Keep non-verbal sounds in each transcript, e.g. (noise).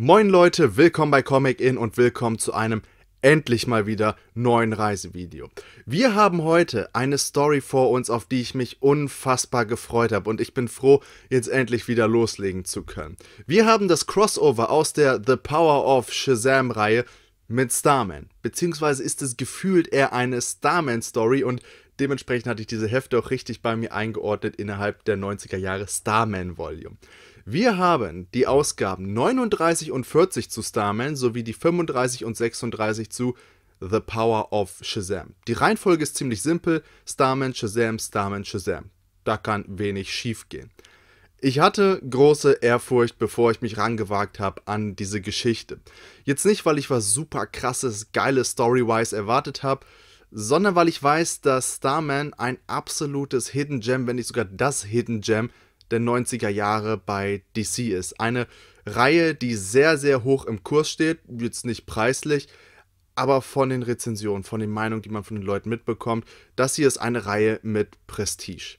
Moin Leute, willkommen bei Comic In und willkommen zu einem endlich mal wieder neuen Reisevideo. Wir haben heute eine Story vor uns, auf die ich mich unfassbar gefreut habe und ich bin froh, jetzt endlich wieder loslegen zu können. Wir haben das Crossover aus der The Power of Shazam Reihe mit Starman, beziehungsweise ist es gefühlt eher eine Starman-Story und dementsprechend hatte ich diese Hefte auch richtig bei mir eingeordnet innerhalb der 90er Jahre Starman-Volume. Wir haben die Ausgaben 39 und 40 zu Starman sowie die 35 und 36 zu The Power of Shazam. Die Reihenfolge ist ziemlich simpel: Starman, Shazam, Starman, Shazam. Da kann wenig schief gehen. Ich hatte große Ehrfurcht, bevor ich mich rangewagt habe an diese Geschichte. Jetzt nicht, weil ich was super krasses, geiles Story-wise erwartet habe, sondern weil ich weiß, dass Starman ein absolutes Hidden Gem, wenn nicht sogar das Hidden Gem der 90er Jahre bei DC ist. Eine Reihe, die sehr, sehr hoch im Kurs steht, jetzt nicht preislich, aber von den Rezensionen, von den Meinungen, die man von den Leuten mitbekommt, das hier ist eine Reihe mit Prestige.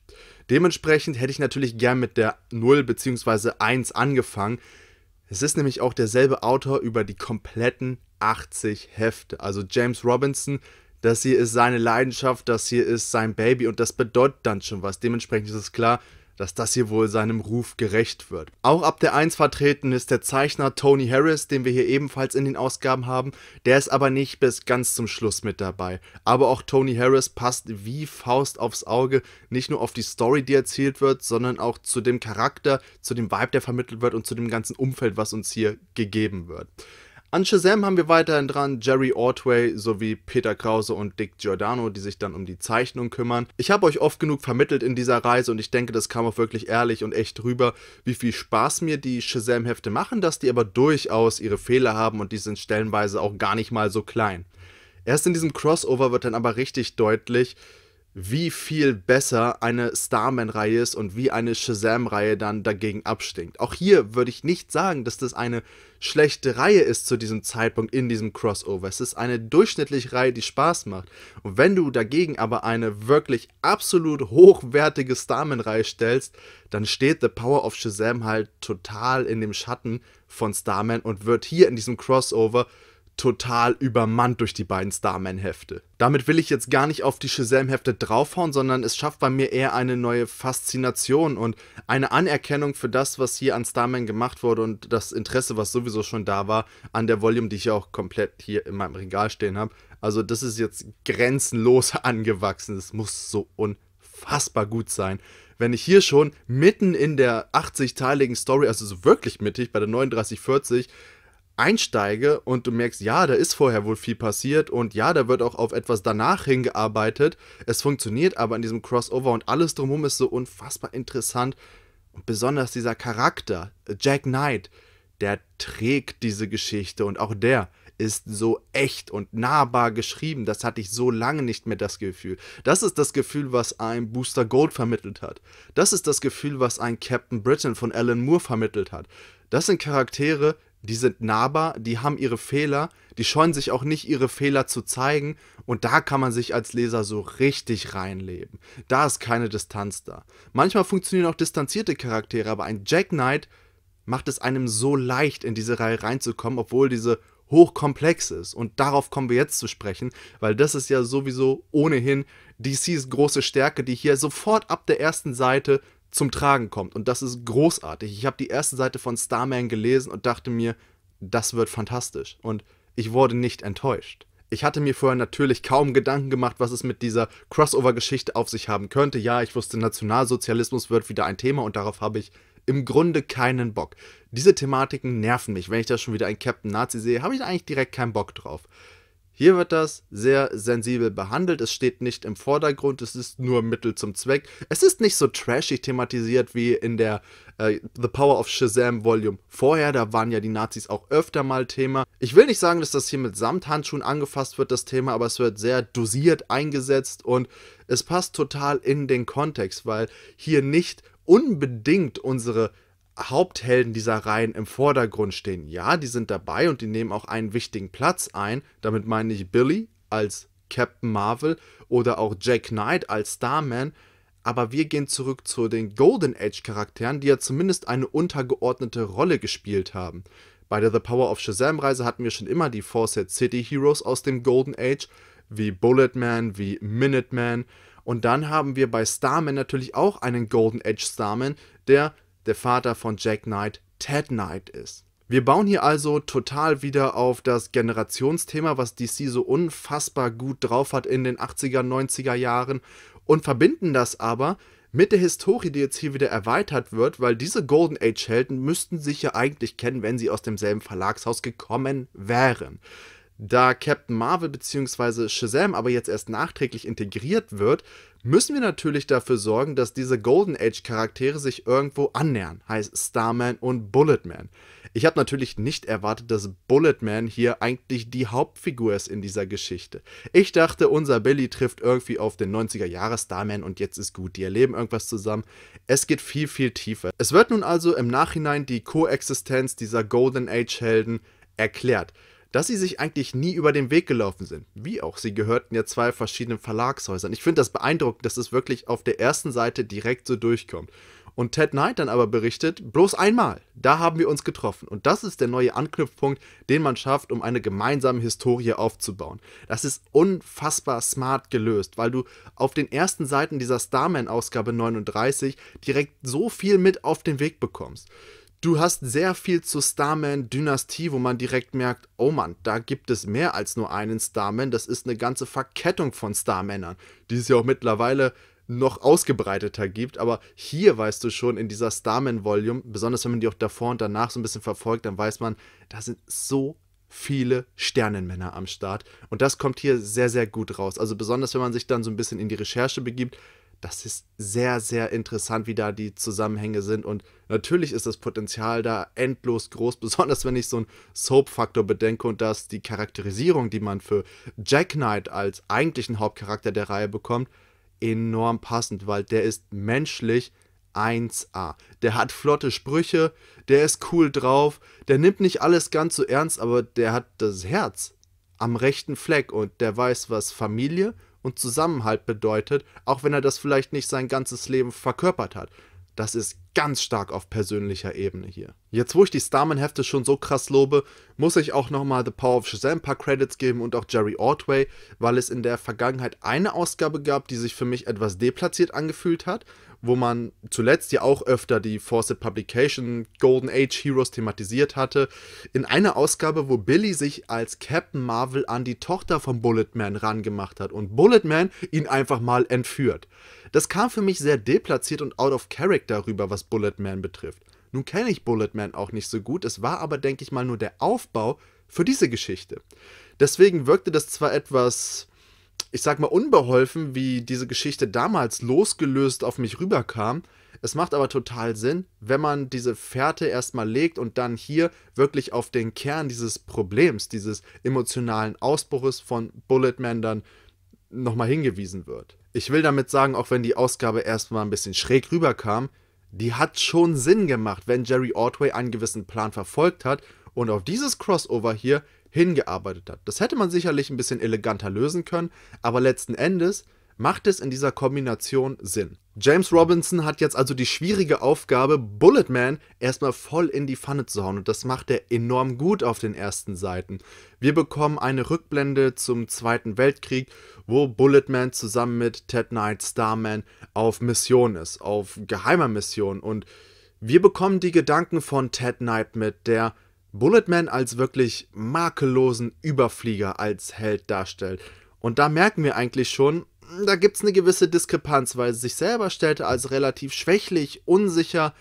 Dementsprechend hätte ich natürlich gern mit der 0 bzw. 1 angefangen. Es ist nämlich auch derselbe Autor über die kompletten 80 Hefte. Also James Robinson, das hier ist seine Leidenschaft, das hier ist sein Baby und das bedeutet dann schon was. Dementsprechend ist es klar, dass das hier wohl seinem Ruf gerecht wird. Auch ab der 1 vertreten ist der Zeichner Tony Harris, den wir hier ebenfalls in den Ausgaben haben. Der ist aber nicht bis ganz zum Schluss mit dabei. Aber auch Tony Harris passt wie Faust aufs Auge, nicht nur auf die Story, die erzählt wird, sondern auch zu dem Charakter, zu dem Vibe, der vermittelt wird und zu dem ganzen Umfeld, was uns hier gegeben wird. An Shazam haben wir weiterhin dran Jerry Ordway sowie Peter Krause und Dick Giordano, die sich dann um die Zeichnung kümmern. Ich habe euch oft genug vermittelt in dieser Reise und ich denke, das kam auch wirklich ehrlich und echt rüber, wie viel Spaß mir die Shazam-Hefte machen, dass die aber durchaus ihre Fehler haben und die sind stellenweise auch gar nicht mal so klein. Erst in diesem Crossover wird dann aber richtig deutlich, wie viel besser eine Starman-Reihe ist und wie eine Shazam-Reihe dann dagegen abstinkt. Auch hier würde ich nicht sagen, dass das eine schlechte Reihe ist zu diesem Zeitpunkt in diesem Crossover. Es ist eine durchschnittliche Reihe, die Spaß macht. Und wenn du dagegen aber eine wirklich absolut hochwertige Starman-Reihe stellst, dann steht The Power of Shazam halt total in dem Schatten von Starman und wird hier in diesem Crossover total übermannt durch die beiden Starman-Hefte. Damit will ich jetzt gar nicht auf die Shazam-Hefte draufhauen, sondern es schafft bei mir eher eine neue Faszination und eine Anerkennung für das, was hier an Starman gemacht wurde und das Interesse, was sowieso schon da war, an der Volume, die ich auch komplett hier in meinem Regal stehen habe. Also das ist jetzt grenzenlos (laughs) angewachsen. Es muss so unfassbar gut sein wenn ich hier schon mitten in der 80-teiligen Story, also so wirklich mittig, bei der 3940, einsteige und du merkst, ja, da ist vorher wohl viel passiert und ja, da wird auch auf etwas danach hingearbeitet. Es funktioniert aber in diesem Crossover und alles drumherum ist so unfassbar interessant. Und besonders dieser Charakter, Jack Knight, der trägt diese Geschichte und auch der ist so echt und nahbar geschrieben. Das hatte ich so lange nicht mehr das Gefühl. Das ist das Gefühl, was ein Booster Gold vermittelt hat. Das ist das Gefühl, was ein Captain Britain von Alan Moore vermittelt hat. Das sind Charaktere, die sind nahbar, die haben ihre Fehler, die scheuen sich auch nicht, ihre Fehler zu zeigen und da kann man sich als Leser so richtig reinleben. Da ist keine Distanz da. Manchmal funktionieren auch distanzierte Charaktere, aber ein Jack Knight macht es einem so leicht, in diese Reihe reinzukommen, obwohl diese hochkomplex ist. Und darauf kommen wir jetzt zu sprechen, weil das ist ja sowieso ohnehin DCs große Stärke, die hier sofort ab der ersten Seite zum Tragen kommt. Und das ist großartig. Ich habe die erste Seite von Starman gelesen und dachte mir, das wird fantastisch. Und ich wurde nicht enttäuscht. Ich hatte mir vorher natürlich kaum Gedanken gemacht, was es mit dieser Crossover-Geschichte auf sich haben könnte. Ja, ich wusste, Nationalsozialismus wird wieder ein Thema und darauf habe ich im Grunde keinen Bock. Diese Thematiken nerven mich. Wenn ich da schon wieder einen Captain Nazi sehe, habe ich eigentlich direkt keinen Bock drauf. Hier wird das sehr sensibel behandelt. Es steht nicht im Vordergrund, es ist nur Mittel zum Zweck. Es ist nicht so trashig thematisiert wie in der äh, The Power of Shazam Volume vorher. Da waren ja die Nazis auch öfter mal Thema. Ich will nicht sagen, dass das hier mit Samthandschuhen angefasst wird, das Thema, aber es wird sehr dosiert eingesetzt und es passt total in den Kontext, weil hier nicht unbedingt unsere Haupthelden dieser Reihen im Vordergrund stehen. Ja, die sind dabei und die nehmen auch einen wichtigen Platz ein. Damit meine ich Billy als Captain Marvel oder auch Jack Knight als Starman. Aber wir gehen zurück zu den Golden Age Charakteren, die ja zumindest eine untergeordnete Rolle gespielt haben. Bei der The Power of Shazam Reise hatten wir schon immer die Fawcett City Heroes aus dem Golden Age, wie Bulletman, wie Minuteman. Und dann haben wir bei Starman natürlich auch einen Golden Age Starman, der der Vater von Jack Knight, Ted Knight ist. Wir bauen hier also total wieder auf das Generationsthema, was DC so unfassbar gut drauf hat in den 80er, 90er Jahren und verbinden das aber mit der Historie, die jetzt hier wieder erweitert wird, weil diese Golden Age Helden müssten sich ja eigentlich kennen, wenn sie aus demselben Verlagshaus gekommen wären. Da Captain Marvel bzw. Shazam aber jetzt erst nachträglich integriert wird, müssen wir natürlich dafür sorgen, dass diese Golden Age Charaktere sich irgendwo annähern, heißt Starman und Bulletman. Ich habe natürlich nicht erwartet, dass Bulletman hier eigentlich die Hauptfigur ist in dieser Geschichte. Ich dachte, unser Billy trifft irgendwie auf den 90er Jahre Starman und jetzt ist gut, die erleben irgendwas zusammen. Es geht viel, viel tiefer. Es wird nun also im Nachhinein die Koexistenz dieser Golden Age Helden erklärt dass sie sich eigentlich nie über den Weg gelaufen sind. Wie auch, sie gehörten ja zwei verschiedenen Verlagshäusern. Ich finde das beeindruckend, dass es wirklich auf der ersten Seite direkt so durchkommt. Und Ted Knight dann aber berichtet, bloß einmal, da haben wir uns getroffen. Und das ist der neue Anknüpfpunkt, den man schafft, um eine gemeinsame Historie aufzubauen. Das ist unfassbar smart gelöst, weil du auf den ersten Seiten dieser Starman-Ausgabe 39 direkt so viel mit auf den Weg bekommst. Du hast sehr viel zur Starman-Dynastie, wo man direkt merkt, oh Mann, da gibt es mehr als nur einen Starman. Das ist eine ganze Verkettung von Starmännern, die es ja auch mittlerweile noch ausgebreiteter gibt. Aber hier weißt du schon in dieser Starman-Volume, besonders wenn man die auch davor und danach so ein bisschen verfolgt, dann weiß man, da sind so viele Sternenmänner am Start. Und das kommt hier sehr, sehr gut raus. Also besonders, wenn man sich dann so ein bisschen in die Recherche begibt, das ist sehr, sehr interessant, wie da die Zusammenhänge sind. Und natürlich ist das Potenzial da endlos groß, (laughs) besonders wenn ich so einen Soap-Faktor bedenke und dass die Charakterisierung, die man für Jack Knight als eigentlichen Hauptcharakter der Reihe bekommt, enorm passend, weil der ist menschlich 1A. Der hat flotte Sprüche, der ist cool drauf, der nimmt nicht alles ganz so ernst, aber der hat das Herz am rechten Fleck und der weiß, was Familie, und Zusammenhalt bedeutet, auch wenn er das vielleicht nicht sein ganzes Leben verkörpert hat. Das ist ganz stark auf persönlicher Ebene hier. Jetzt, wo ich die Starman-Hefte schon so krass lobe, muss ich auch nochmal The Power of Shazam paar Credits geben und auch Jerry Ordway, weil es in der Vergangenheit eine Ausgabe gab, die sich für mich etwas deplatziert angefühlt hat wo man zuletzt ja auch öfter die Fawcett Publication Golden Age Heroes thematisiert hatte, in einer Ausgabe, wo Billy sich als Captain Marvel an die Tochter von Bullet Man rangemacht hat und Bullet Man ihn einfach mal entführt. Das kam für mich sehr deplatziert und out of character rüber, was Bullet Man betrifft. Nun kenne ich Bullet Man auch nicht so gut, es war aber, denke ich mal, nur der Aufbau für diese Geschichte. Deswegen wirkte das zwar etwas ich sag mal, unbeholfen, wie diese Geschichte damals losgelöst auf mich rüberkam. Es macht aber total Sinn, wenn man diese Fährte erstmal legt und dann hier wirklich auf den Kern dieses Problems, dieses emotionalen Ausbruches von Bulletman dann nochmal hingewiesen wird. Ich will damit sagen, auch wenn die Ausgabe erstmal ein bisschen schräg rüberkam, die hat schon Sinn gemacht, wenn Jerry Ordway einen gewissen Plan verfolgt hat und auf dieses Crossover hier hingearbeitet hat. Das hätte man sicherlich ein bisschen eleganter lösen können, aber letzten Endes macht es in dieser Kombination Sinn. James Robinson hat jetzt also die schwierige Aufgabe, Bulletman erstmal voll in die Pfanne zu hauen und das macht er enorm gut auf den ersten Seiten. Wir bekommen eine Rückblende zum Zweiten Weltkrieg, wo Bulletman zusammen mit Ted Knight Starman auf Mission ist, auf geheimer Mission und wir bekommen die Gedanken von Ted Knight mit, der Bulletman als wirklich makellosen Überflieger als Held darstellt. Und da merken wir eigentlich schon, da gibt es eine gewisse Diskrepanz, weil es sich selber stellte als relativ schwächlich, unsicher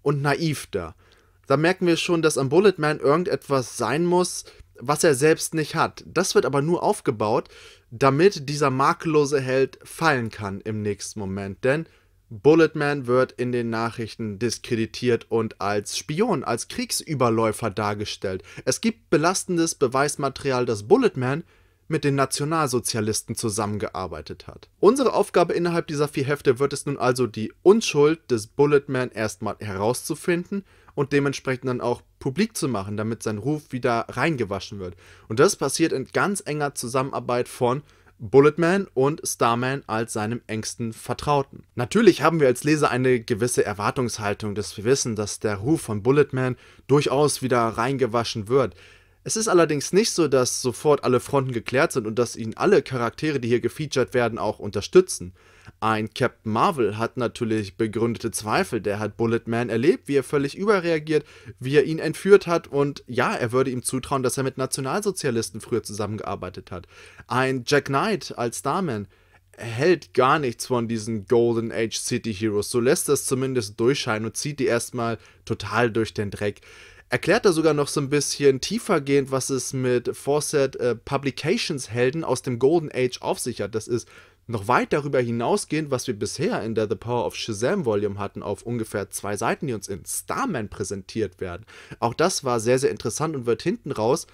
und naiv dar. Da merken wir schon, dass am Bulletman irgendetwas sein muss, was er selbst nicht hat. Das wird aber nur aufgebaut, damit dieser makellose Held fallen kann im nächsten Moment. Denn Bulletman wird in den Nachrichten diskreditiert und als Spion, als Kriegsüberläufer dargestellt. Es gibt belastendes Beweismaterial, dass Bulletman mit den Nationalsozialisten zusammengearbeitet hat. Unsere Aufgabe innerhalb dieser vier Hefte wird es nun also, die Unschuld des Bulletman erstmal herauszufinden und dementsprechend dann auch publik zu machen, damit sein Ruf wieder reingewaschen wird. Und das passiert in ganz enger Zusammenarbeit von Bulletman und Starman als seinem engsten Vertrauten. Natürlich haben wir als Leser eine gewisse Erwartungshaltung, dass wir wissen, dass der Ruf von Bulletman durchaus wieder reingewaschen wird. Es ist allerdings nicht so, dass sofort alle Fronten geklärt sind und dass ihn alle Charaktere, die hier gefeatured werden, auch unterstützen. Ein Captain Marvel hat natürlich begründete Zweifel, der hat Bullet Man erlebt, wie er völlig überreagiert, wie er ihn entführt hat und ja, er würde ihm zutrauen, dass er mit Nationalsozialisten früher zusammengearbeitet hat. Ein Jack Knight als Starman hält gar nichts von diesen Golden Age City Heroes, so lässt das zumindest durchscheinen und zieht die erstmal total durch den Dreck erklärt er sogar noch so ein bisschen tiefergehend, was es mit Fawcett äh, Publications Helden aus dem Golden Age auf sich hat. Das ist noch weit darüber hinausgehend, was wir bisher in der The Power of Shazam Volume hatten, auf ungefähr zwei Seiten, die uns in Starman präsentiert werden. Auch das war sehr, sehr interessant und wird hinten raus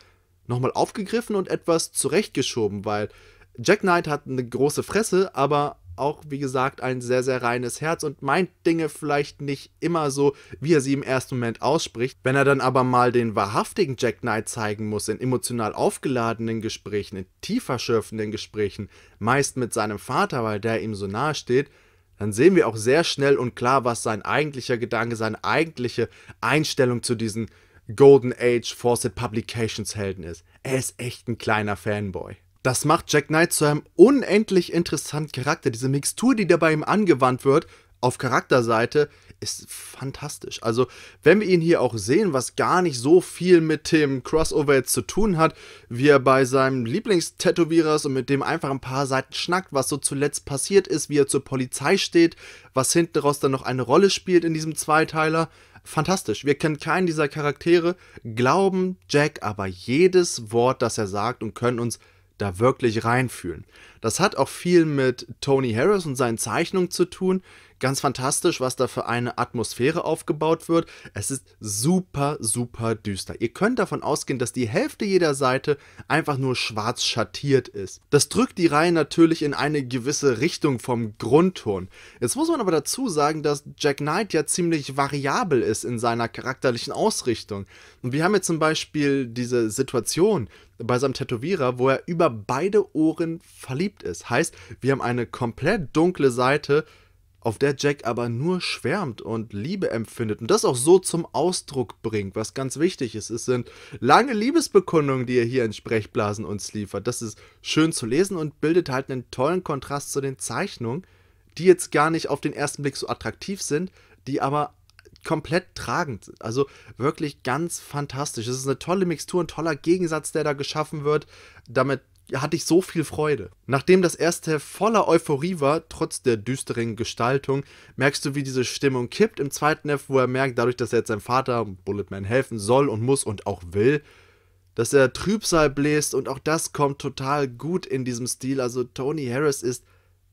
nochmal aufgegriffen und etwas zurechtgeschoben, weil Jack Knight hat eine große Fresse, aber auch, wie gesagt, ein sehr, sehr reines Herz und meint Dinge vielleicht nicht immer so, wie er sie im ersten Moment ausspricht. Wenn er dann aber mal den wahrhaftigen Jack Knight zeigen muss, in emotional aufgeladenen Gesprächen, in tiefer schürfenden Gesprächen, meist mit seinem Vater, weil der ihm so nahe steht, dann sehen wir auch sehr schnell und klar, was sein eigentlicher Gedanke, seine eigentliche Einstellung zu diesen Golden Age Fawcett Publications Helden ist. Er ist echt ein kleiner Fanboy. Das macht Jack Knight zu einem unendlich interessanten Charakter. Diese Mixtur, die dabei ihm angewandt wird, auf Charakterseite, ist fantastisch. Also, wenn wir ihn hier auch sehen, was gar nicht so viel mit dem Crossover jetzt zu tun hat, wie er bei seinem Lieblingstätowierers und mit dem einfach ein paar Seiten schnackt, was so zuletzt passiert ist, wie er zur Polizei steht, was hinten raus dann noch eine Rolle spielt in diesem Zweiteiler fantastisch. Wir kennen keinen dieser Charaktere, glauben Jack aber jedes Wort, das er sagt und können uns da wirklich reinfühlen. Das hat auch viel mit Tony Harris und seinen Zeichnungen zu tun, Ganz fantastisch, was da für eine Atmosphäre aufgebaut wird. Es ist super, super düster. Ihr könnt davon ausgehen, dass die Hälfte jeder Seite einfach nur schwarz schattiert ist. Das drückt die Reihe natürlich in eine gewisse Richtung vom Grundton. Jetzt muss man aber dazu sagen, dass Jack Knight ja ziemlich variabel ist in seiner charakterlichen Ausrichtung. Und wir haben jetzt zum Beispiel diese Situation, bei seinem Tätowierer, wo er über beide Ohren verliebt ist. Heißt, wir haben eine komplett dunkle Seite auf der Jack aber nur schwärmt und Liebe empfindet und das auch so zum Ausdruck bringt, was ganz wichtig ist. Es sind lange Liebesbekundungen, die er hier in Sprechblasen uns liefert. Das ist schön zu lesen und bildet halt einen tollen Kontrast zu den Zeichnungen, die jetzt gar nicht auf den ersten Blick so attraktiv sind, die aber komplett tragend sind. Also wirklich ganz fantastisch. Es ist eine tolle Mixtur, ein toller Gegensatz, der da geschaffen wird. Damit hatte ich so viel Freude. Nachdem das erste Heft voller Euphorie war, trotz der düsteren Gestaltung, merkst du, wie diese Stimmung kippt. Im zweiten F, wo er merkt, dadurch, dass er jetzt seinem Vater Bulletman helfen soll und muss und auch will, dass er Trübsal bläst und auch das kommt total gut in diesem Stil. Also Tony Harris ist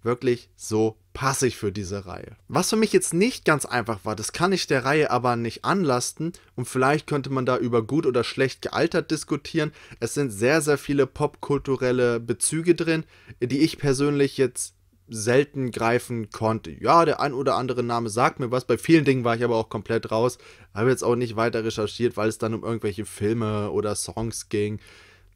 wirklich so passig für diese Reihe. Was für mich jetzt nicht ganz einfach war, das kann ich der Reihe aber nicht anlasten und vielleicht könnte man da über gut oder schlecht gealtert diskutieren. Es sind sehr, sehr viele popkulturelle Bezüge drin, die ich persönlich jetzt selten greifen konnte. Ja, der ein oder andere Name sagt mir was, bei vielen Dingen war ich aber auch komplett raus, habe jetzt auch nicht weiter recherchiert, weil es dann um irgendwelche Filme oder Songs ging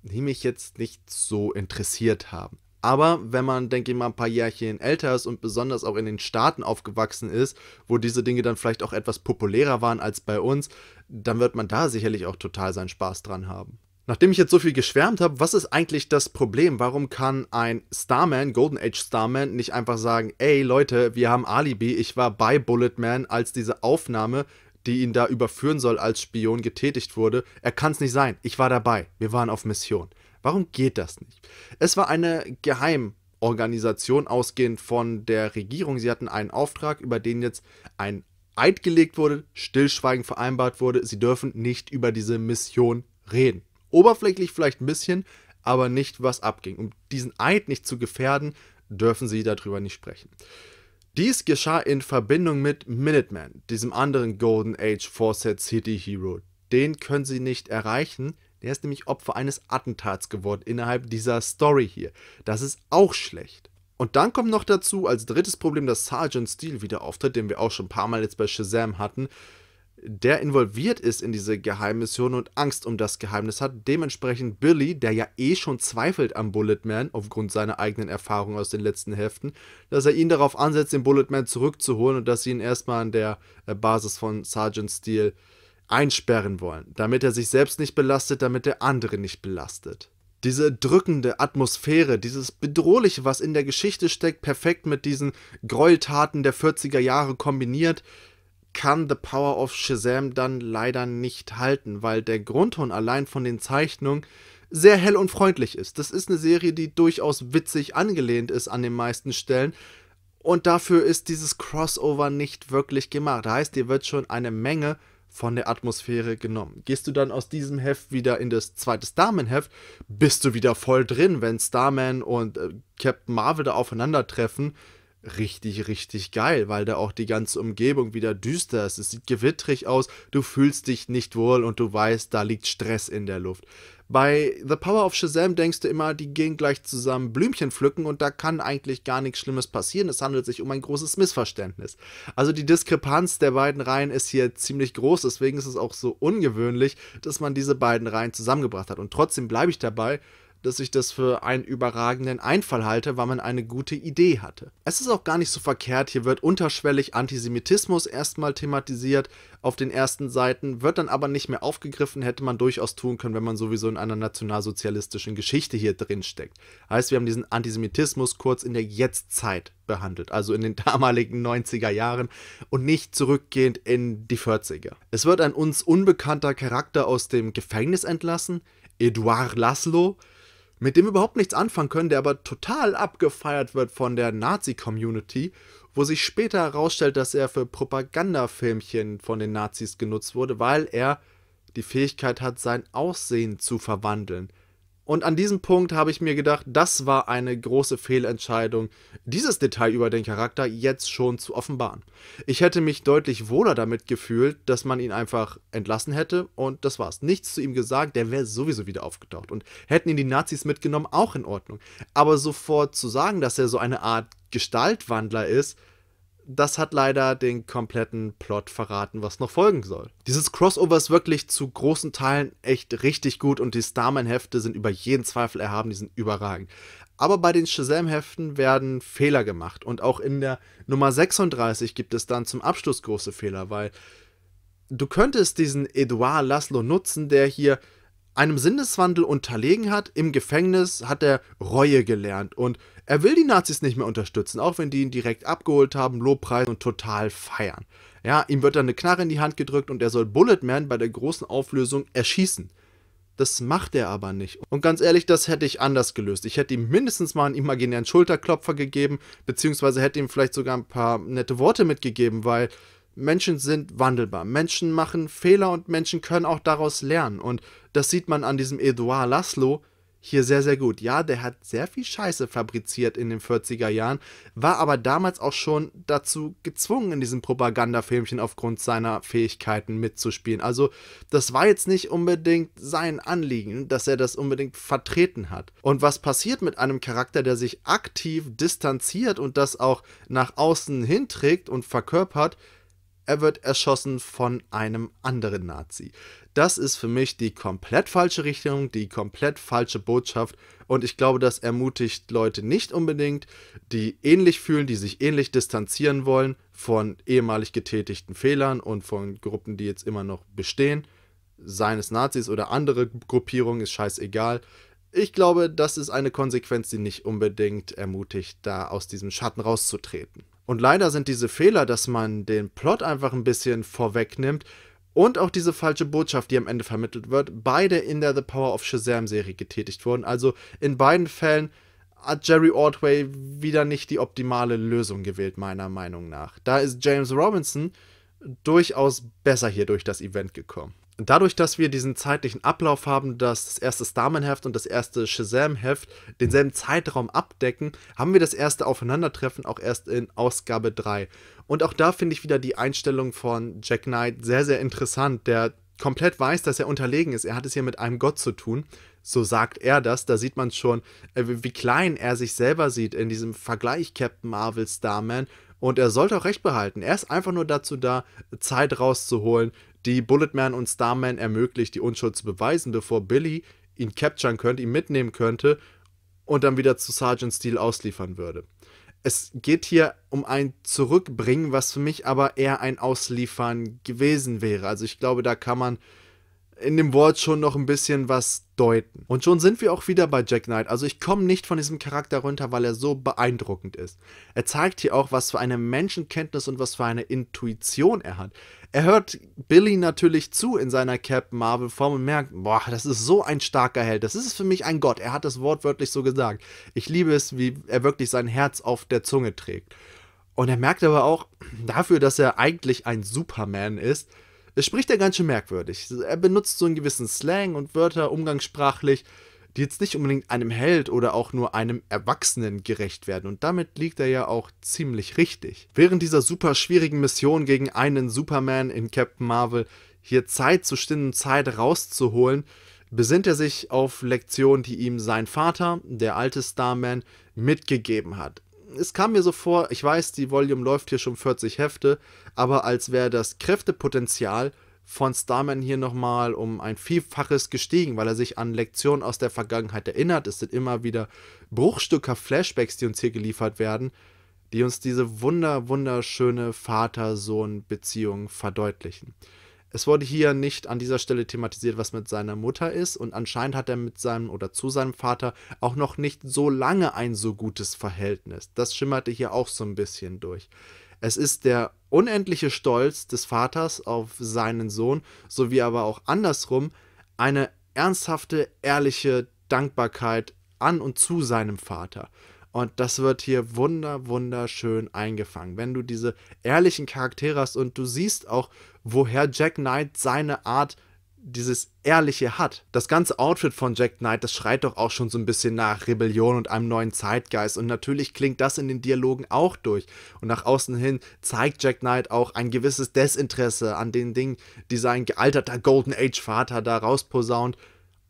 die mich jetzt nicht so interessiert haben. Aber wenn man, denke ich mal, ein paar Jährchen älter ist und besonders auch in den Staaten aufgewachsen ist, wo diese Dinge dann vielleicht auch etwas populärer waren als bei uns, dann wird man da sicherlich auch total seinen Spaß dran haben. Nachdem ich jetzt so viel geschwärmt habe, was ist eigentlich das Problem? Warum kann ein Starman, Golden Age Starman, nicht einfach sagen, ey Leute, wir haben Alibi, ich war bei Bulletman, als diese Aufnahme, die ihn da überführen soll als Spion, getätigt wurde. Er kann es nicht sein, ich war dabei, wir waren auf Mission. Warum geht das nicht? Es war eine Geheimorganisation ausgehend von der Regierung. Sie hatten einen Auftrag, über den jetzt ein Eid gelegt wurde, Stillschweigen vereinbart wurde. Sie dürfen nicht über diese Mission reden. Oberflächlich vielleicht ein bisschen, aber nicht, was abging. Um diesen Eid nicht zu gefährden, dürfen sie darüber nicht sprechen. Dies geschah in Verbindung mit Minuteman, diesem anderen Golden Age Forset City Hero. Den können sie nicht erreichen, der ist nämlich Opfer eines Attentats geworden innerhalb dieser Story hier. Das ist auch schlecht. Und dann kommt noch dazu als drittes Problem, dass Sergeant Steele wieder auftritt, den wir auch schon ein paar Mal jetzt bei Shazam hatten, der involviert ist in diese Geheimmission und Angst um das Geheimnis hat. Dementsprechend Billy, der ja eh schon zweifelt am Bulletman aufgrund seiner eigenen Erfahrungen aus den letzten Heften, dass er ihn darauf ansetzt, den Bulletman zurückzuholen und dass sie ihn erstmal an der äh, Basis von Sergeant Steele äh, einsperren wollen, damit er sich selbst nicht belastet, damit der andere nicht belastet. Diese drückende Atmosphäre, dieses Bedrohliche, was in der Geschichte steckt, perfekt mit diesen Gräueltaten der 40er Jahre kombiniert, kann The Power of Shazam dann leider nicht halten, weil der Grundton allein von den Zeichnungen sehr hell und freundlich ist. Das ist eine Serie, die durchaus witzig angelehnt ist an den meisten Stellen, und dafür ist dieses Crossover nicht wirklich gemacht. Das heißt, dir wird schon eine Menge von der Atmosphäre genommen. Gehst du dann aus diesem Heft wieder in das zweite Starman-Heft, bist du wieder voll drin, wenn Starman und äh, Captain Marvel da aufeinandertreffen, richtig, richtig geil, weil da auch die ganze Umgebung wieder düster ist. Es sieht gewittrig aus, du fühlst dich nicht wohl und du weißt, da liegt Stress in der Luft. Bei The Power of Shazam denkst du immer, die gehen gleich zusammen Blümchen pflücken und da kann eigentlich gar nichts Schlimmes passieren. Es handelt sich um ein großes Missverständnis. Also die Diskrepanz der beiden Reihen ist hier ziemlich groß, deswegen ist es auch so ungewöhnlich, dass man diese beiden Reihen zusammengebracht hat. Und trotzdem bleibe ich dabei, dass ich das für einen überragenden Einfall halte, weil man eine gute Idee hatte. Es ist auch gar nicht so verkehrt, hier wird unterschwellig Antisemitismus erstmal thematisiert auf den ersten Seiten, wird dann aber nicht mehr aufgegriffen, hätte man durchaus tun können, wenn man sowieso in einer nationalsozialistischen Geschichte hier drin steckt. Heißt, wir haben diesen Antisemitismus kurz in der Jetztzeit behandelt, also in den (laughs) damaligen 90er Jahren und nicht zurückgehend in die 40er. Es wird ein uns unbekannter Charakter aus dem Gefängnis entlassen, Eduard Laszlo, mit dem überhaupt nichts anfangen können, der aber total abgefeiert wird von der Nazi-Community, wo sich später herausstellt, dass er für Propagandafilmchen von den Nazis genutzt wurde, weil er die Fähigkeit hat, sein Aussehen zu verwandeln. Und an diesem Punkt habe ich mir gedacht, das war eine große Fehlentscheidung, dieses Detail über den Charakter jetzt schon zu offenbaren. Ich hätte mich deutlich wohler damit gefühlt, dass man ihn einfach entlassen hätte und das war's. Nichts zu ihm gesagt, der wäre sowieso wieder aufgetaucht. Und hätten ihn die Nazis mitgenommen, auch in Ordnung. Aber sofort zu sagen, dass er so eine Art Gestaltwandler ist, das hat leider den kompletten Plot verraten, was noch folgen soll. Dieses Crossover ist wirklich zu großen Teilen echt richtig gut und die Starman-Hefte sind über jeden Zweifel erhaben, die sind überragend. Aber bei den Shazam-Heften werden Fehler gemacht und auch in der Nummer 36 gibt es dann zum Abschluss große Fehler, weil du könntest diesen Edouard Laszlo nutzen, der hier einem Sinneswandel unterlegen hat. Im Gefängnis hat er Reue gelernt und er will die Nazis nicht mehr unterstützen, auch wenn die ihn direkt abgeholt haben, Lobpreis und total feiern. Ja, ihm wird dann eine Knarre in die Hand gedrückt und er soll Bulletman bei der großen Auflösung erschießen. Das macht er aber nicht. Und ganz ehrlich, das hätte ich anders gelöst. Ich hätte ihm mindestens mal einen imaginären Schulterklopfer gegeben, beziehungsweise hätte ihm vielleicht sogar ein paar nette Worte mitgegeben, weil Menschen sind wandelbar. Menschen machen Fehler und Menschen können auch daraus lernen. Und das sieht man an diesem Eduard Laszlo hier sehr, sehr gut. Ja, der hat sehr viel Scheiße fabriziert in den 40er Jahren, war aber damals auch schon dazu gezwungen, in diesem Propagandafilmchen aufgrund seiner Fähigkeiten mitzuspielen. Also, das war jetzt nicht unbedingt sein Anliegen, dass er das unbedingt vertreten hat. Und was passiert mit einem Charakter, der sich aktiv distanziert und das auch nach außen hinträgt und verkörpert, er wird erschossen von einem anderen Nazi. Das ist für mich die komplett falsche Richtung, die komplett falsche Botschaft und ich glaube, das ermutigt Leute nicht unbedingt, die ähnlich fühlen, die sich ähnlich distanzieren wollen von ehemalig getätigten Fehlern und von Gruppen, die jetzt immer noch bestehen, seines Nazis oder andere Gruppierungen, ist scheißegal. Ich glaube, das ist eine Konsequenz, die nicht unbedingt ermutigt, da aus diesem Schatten rauszutreten. Und leider sind diese Fehler, dass man den Plot einfach ein bisschen vorwegnimmt und auch diese falsche Botschaft, die am Ende vermittelt wird, beide in der The Power of Shazam-Serie getätigt wurden. Also in beiden Fällen hat Jerry Ordway wieder nicht die optimale Lösung gewählt, meiner Meinung nach. Da ist James Robinson durchaus besser hier durch das Event gekommen dadurch, dass wir diesen zeitlichen Ablauf haben, dass das erste Starman-Heft und das erste Shazam-Heft denselben Zeitraum abdecken, haben wir das erste Aufeinandertreffen auch erst in Ausgabe 3. Und auch da finde ich wieder die Einstellung von Jack Knight sehr, sehr interessant, der komplett weiß, dass er unterlegen ist. Er hat es hier mit einem Gott zu tun. So sagt er das. Da sieht man schon, äh, wie klein er sich selber sieht in diesem Vergleich Captain Marvel Starman. Und er sollte auch recht behalten. Er ist einfach nur dazu da, Zeit rauszuholen, die Bulletman und Starman ermöglicht, die Unschuld zu beweisen, bevor Billy ihn capturen könnte, ihn mitnehmen könnte und dann wieder zu Sergeant Steele ausliefern würde. Es geht hier um ein Zurückbringen, was für mich aber eher ein Ausliefern gewesen wäre. Also ich glaube, da kann man in dem Wort schon noch ein bisschen was deuten. Und schon sind wir auch wieder bei Jack Knight. Also ich komme nicht von diesem Charakter runter, weil er so beeindruckend ist. Er zeigt hier auch, was für eine Menschenkenntnis und was für eine Intuition er hat. Er hört Billy natürlich zu in seiner Cap Marvel Form und merkt, boah, das ist so ein starker Held. Das ist für mich ein Gott. Er hat das wortwörtlich so gesagt. Ich liebe es, wie er wirklich sein Herz auf der Zunge trägt. Und er merkt aber auch, (clears throat) dafür, dass er eigentlich ein Superman ist, es spricht er ganz schön merkwürdig. Er benutzt so einen gewissen Slang und Wörter umgangssprachlich, die jetzt nicht unbedingt einem Held oder auch nur einem Erwachsenen gerecht werden. Und damit liegt er ja auch ziemlich richtig. Während dieser super schwierigen Mission gegen einen Superman in Captain Marvel hier Zeit zu stimmen, Zeit rauszuholen, besinnt er sich auf Lektionen, die ihm sein Vater, der alte Starman, mitgegeben hat es kam mir so vor, ich weiß, die Volume läuft hier schon 40 Hefte, aber als wäre das Kräftepotenzial von Starman hier nochmal um ein Vielfaches gestiegen, weil er sich an Lektionen aus der Vergangenheit erinnert. Es sind immer wieder Bruchstücke, Flashbacks, die uns hier geliefert werden, die uns diese wunder, wunderschöne Vater-Sohn-Beziehung verdeutlichen. Es wurde hier nicht an dieser Stelle thematisiert, was mit seiner Mutter ist, und anscheinend hat er mit seinem oder zu seinem Vater auch noch nicht so lange ein so gutes Verhältnis. Das schimmerte hier auch so ein bisschen durch. Es ist der unendliche Stolz des Vaters auf seinen Sohn, sowie aber auch andersrum eine ernsthafte, ehrliche Dankbarkeit an und zu seinem Vater. Und das wird hier wunder, wunderschön eingefangen. Wenn du diese ehrlichen Charaktere hast und du siehst auch, woher Jack Knight seine Art dieses Ehrliche hat. Das ganze Outfit von Jack Knight, das schreit doch auch schon so ein bisschen nach Rebellion und einem neuen Zeitgeist. Und natürlich klingt das in den Dialogen auch durch. Und nach außen hin zeigt Jack Knight auch ein gewisses Desinteresse an den Dingen, die sein gealterter Golden Age Vater da rausposaunt.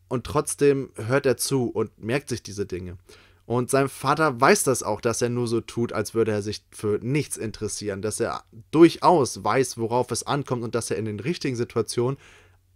Und trotzdem hört er zu und merkt sich diese Dinge. Und sein Vater weiß das auch, dass er nur so tut, als würde er sich für nichts interessieren, dass er durchaus weiß, worauf es ankommt und dass er in den richtigen Situationen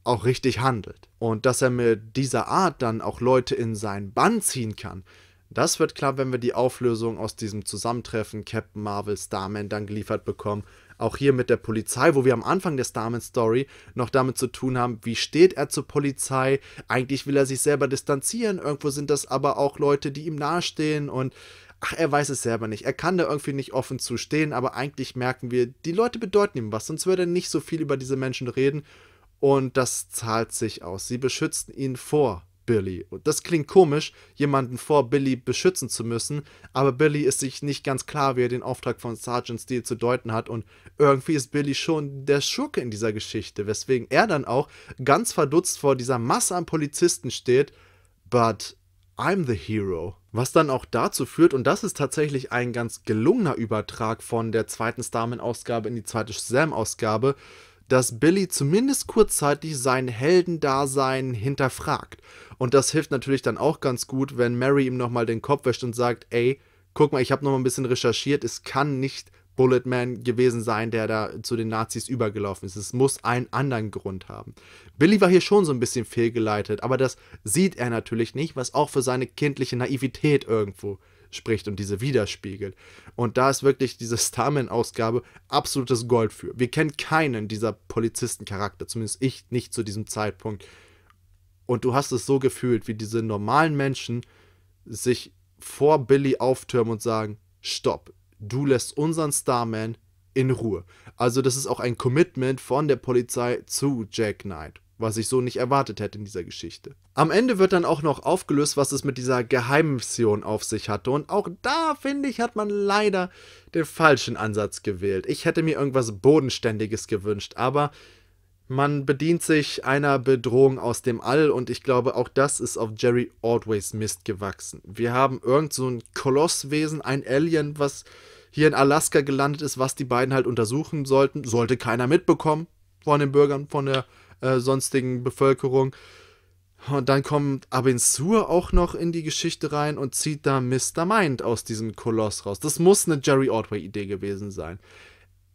auch richtig handelt. Und dass er mit dieser Art dann auch Leute in seinen Bann ziehen kann, das wird klar, wenn wir die Auflösung aus diesem Zusammentreffen Captain Marvel, Starman dann geliefert bekommen auch hier mit der Polizei, wo wir am Anfang der Starman-Story noch damit zu tun haben, wie steht er zur Polizei, eigentlich will er sich selber distanzieren, irgendwo sind das aber auch Leute, die ihm nahestehen und ach, er weiß es selber nicht. Er kann da irgendwie nicht offen zustehen, aber eigentlich merken wir, die Leute bedeuten ihm was, sonst würde er nicht so viel über diese Menschen reden. Und das zahlt sich aus. Sie beschützen ihn vor Billy. Und das klingt komisch, jemanden vor Billy beschützen zu müssen, aber Billy ist sich nicht ganz klar, wie er den Auftrag von Sergeant Steele zu deuten hat und irgendwie ist Billy schon der Schurke in dieser Geschichte, weswegen er dann auch ganz verdutzt vor dieser Masse an Polizisten steht, but I'm the hero. Was dann auch dazu führt, und das ist tatsächlich ein ganz gelungener Übertrag von der zweiten Starman-Ausgabe in die zweite sam ausgabe dass Billy zumindest kurzzeitig sein Heldendasein hinterfragt. Und das hilft natürlich dann auch ganz gut, wenn Mary ihm nochmal den Kopf wäscht und sagt, ey, guck mal, ich habe nochmal ein bisschen recherchiert, es kann nicht Bulletman gewesen sein, der da zu den Nazis übergelaufen ist. Es muss einen anderen Grund haben. Billy war hier schon so ein bisschen fehlgeleitet, aber das sieht er natürlich nicht, was auch für seine kindliche Naivität irgendwo spricht und diese widerspiegelt. Und da ist wirklich diese Starman-Ausgabe absolutes Gold für. Wir kennen keinen dieser Polizistencharakter, zumindest ich nicht zu diesem Zeitpunkt. Und du hast es so gefühlt, wie diese normalen Menschen sich vor Billy auftürmen und sagen, stopp, du lässt unseren Starman in Ruhe. Also das ist auch ein Commitment von der Polizei zu Jack Knight was ich so nicht erwartet hätte in dieser Geschichte. Am Ende wird dann auch noch aufgelöst, was es mit dieser Geheimmission auf sich hatte. Und auch da, finde ich, hat man leider den falschen Ansatz gewählt. Ich hätte mir irgendwas Bodenständiges gewünscht, aber man bedient sich einer Bedrohung aus dem All und ich glaube, auch das ist auf Jerry Ordways Mist gewachsen. Wir haben irgend so ein Kolosswesen, ein Alien, was hier in Alaska gelandet ist, was die beiden halt untersuchen sollten. Sollte keiner mitbekommen von den Bürgern, von der äh, sonstigen Bevölkerung. Und dann kommt Abin Sur auch noch in die Geschichte rein und zieht da Mr. Mind aus diesem Koloss raus. Das muss eine Jerry Ordway-Idee gewesen sein.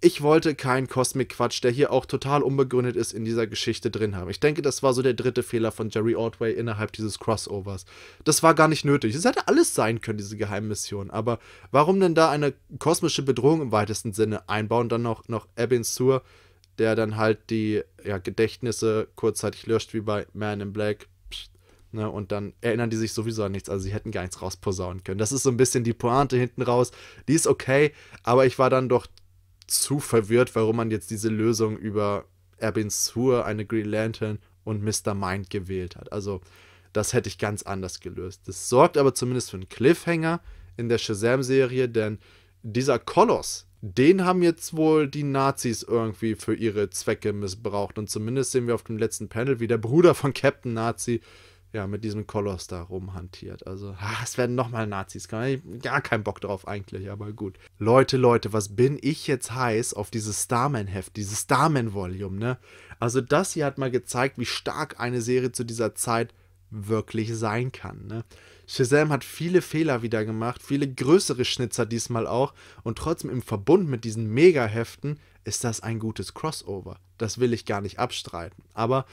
Ich wollte keinen Cosmic-Quatsch, der hier auch total unbegründet ist, in dieser Geschichte drin haben. Ich denke, das war so der dritte Fehler von Jerry Ordway innerhalb dieses Crossovers. Das war gar nicht nötig. Es hätte alles sein können, diese Geheimmission. Aber warum denn da eine kosmische Bedrohung im weitesten Sinne einbauen? Dann noch, noch Abensur. Sur der dann halt die ja, Gedächtnisse kurzzeitig löscht, wie bei Man in Black. Pst, ne, und dann erinnern die sich sowieso an nichts. Also sie hätten gar nichts rausposaunen können. Das ist so ein bisschen die Pointe hinten raus. Die ist okay, aber ich war dann doch zu verwirrt, warum man jetzt diese Lösung über Erbin Sur, eine Green Lantern und Mr. Mind gewählt hat. Also das hätte ich ganz anders gelöst. Das sorgt aber zumindest für einen Cliffhanger in der Shazam-Serie, denn dieser Koloss, den haben jetzt wohl die Nazis irgendwie für ihre Zwecke missbraucht. Und zumindest sehen wir auf dem letzten Panel, wie der Bruder von Captain Nazi ja mit diesem Koloss da rumhantiert. Also, ach, es werden nochmal Nazis. Ich gar keinen Bock drauf eigentlich, aber gut. Leute, Leute, was bin ich jetzt heiß auf dieses Starman-Heft, dieses Starman-Volume, ne? Also, das hier hat mal gezeigt, wie stark eine Serie zu dieser Zeit wirklich sein kann, ne? Shazam hat viele Fehler wieder gemacht, viele größere Schnitzer diesmal auch. Und trotzdem im Verbund mit diesen Mega-Heften ist das ein gutes Crossover. Das will ich gar nicht abstreiten. Aber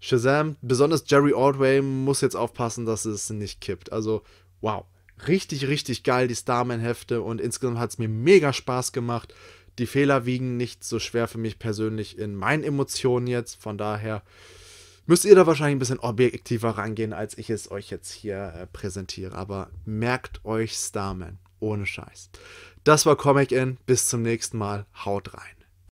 Shazam, besonders Jerry Ordway, muss jetzt aufpassen, dass es nicht kippt. Also, wow. Richtig, richtig geil, die Starman-Hefte. Und insgesamt hat es mir mega Spaß gemacht. Die Fehler wiegen nicht so schwer für mich persönlich in meinen Emotionen jetzt. Von daher müsst ihr da wahrscheinlich ein bisschen objektiver rangehen, als ich es euch jetzt hier äh, präsentiere. Aber merkt euch Starman. Ohne Scheiß. Das war Comic In. Bis zum nächsten Mal. Haut rein.